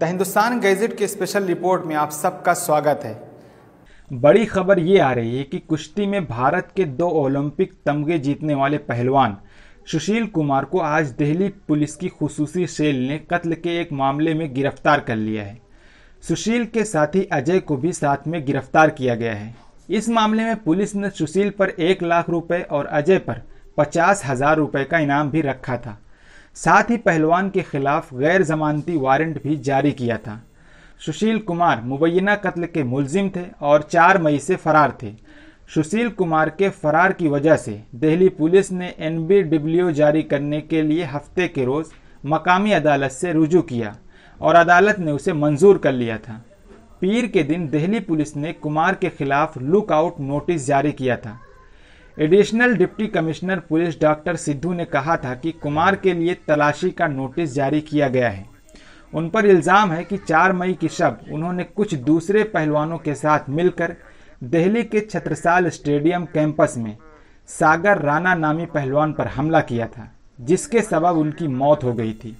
the Hindustan gadget के special report में आप सबका स्वागत है बड़ी खबर ये आ रही है कि कुश्ती में भारत के दो ओलंपिक तमगे जीतने वाले पहलवान सुशील कुमार को आज दिल्ली पुलिस की खसूसी सेल ने कत्ल के एक मामले में गिरफ्तार कर लिया है सुशील के साथी अजय को भी साथ में गिरफ्तार किया गया है इस मामले में पुलिस ने सुशील पर एक लाख रुपए और अजय पर पचास हजार रुपए का इनाम भी रखा था साथ ही पहलवान के खिलाफ गैर जमानती वारंट भी जारी किया था सुशील कुमार मुबैना कत्ल के मुलजिम थे और 4 मई से फरार थे सुशील कुमार के फरार की वजह से दिल्ली पुलिस ने एन जारी करने के लिए हफ्ते के रोज मकामी अदालत से रुजू किया और अदालत ने उसे मंजूर कर लिया था पीर के दिन दिल्ली पुलिस ने कुमार के खिलाफ लुकआउट नोटिस जारी किया था additional deputy commissioner police doctor Sidhu ने कहा था कि कुमार के लिए तलाशी का नोटिस जारी किया गया है उन पर इल्ज़ाम है कि 4 मई की शब उन्होंने कुछ दूसरे पहलवानों के साथ मिलकर दिल्ली के छत्रसाल स्टेडियम कैंपस में सागर राणा नामी पहलवान पर हमला किया था जिसके सबब उनकी मौत हो गई थी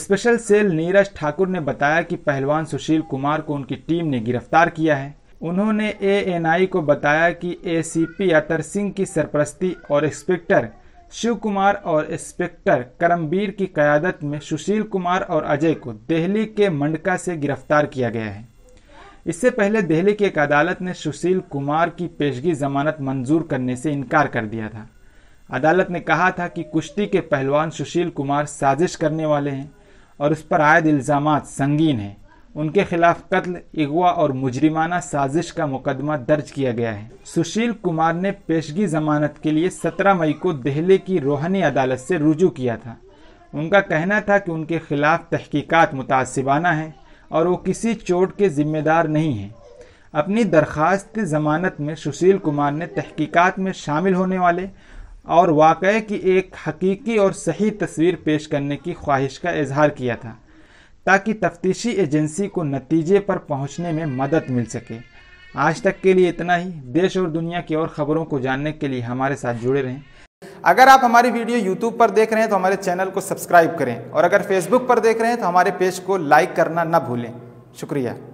स्पेशल सेल नीरज ठाकुर ने बताया कि पहलवान सुशील कुमार को उनकी टीम ने गिरफ्तार किया है उन्होंने एएनआई को बताया कि एसीपी अतर सिंह की सरपरस्ती और इंस्पेक्टर शिव कुमार और इंस्पेक्टर करमबीर की कयादत में सुशील कुमार और अजय को दिल्ली के मंडका से गिरफ्तार किया गया है इससे पहले दिल्ली की एक अदालत ने सुशील कुमार की पेशगी जमानत मंजूर करने से इनकार कर दिया था अदालत ने कहा था कि कुश्ती के पहलवान सुशील कुमार साजिश करने वाले हैं और उस पर आयद इल्ज़ाम संगीन हैं उनके खिलाफ कत्ल अगवा और मुजरिमाना साजिश का मुकदमा दर्ज किया गया है सुशील कुमार ने पेशगी जमानत के लिए 17 मई को दिल्ली की रोहनी अदालत से रुजू किया था उनका कहना था कि उनके खिलाफ तहकीकात मुतासिबाना है और वो किसी चोट के जिम्मेदार नहीं हैं अपनी दरख्वास्त जमानत में सुशील कुमार ने तहकीकात में शामिल होने वाले और वाक़े की एक हकीकी और सही तस्वीर पेश करने की ख्वाहिश का इजहार किया था ताकि तफ्तीशी एजेंसी को नतीजे पर पहुंचने में मदद मिल सके आज तक के लिए इतना ही देश और दुनिया की और ख़बरों को जानने के लिए हमारे साथ जुड़े रहें अगर आप हमारी वीडियो YouTube पर देख रहे हैं तो हमारे चैनल को सब्सक्राइब करें और अगर Facebook पर देख रहे हैं तो हमारे पेज को लाइक करना न भूलें शुक्रिया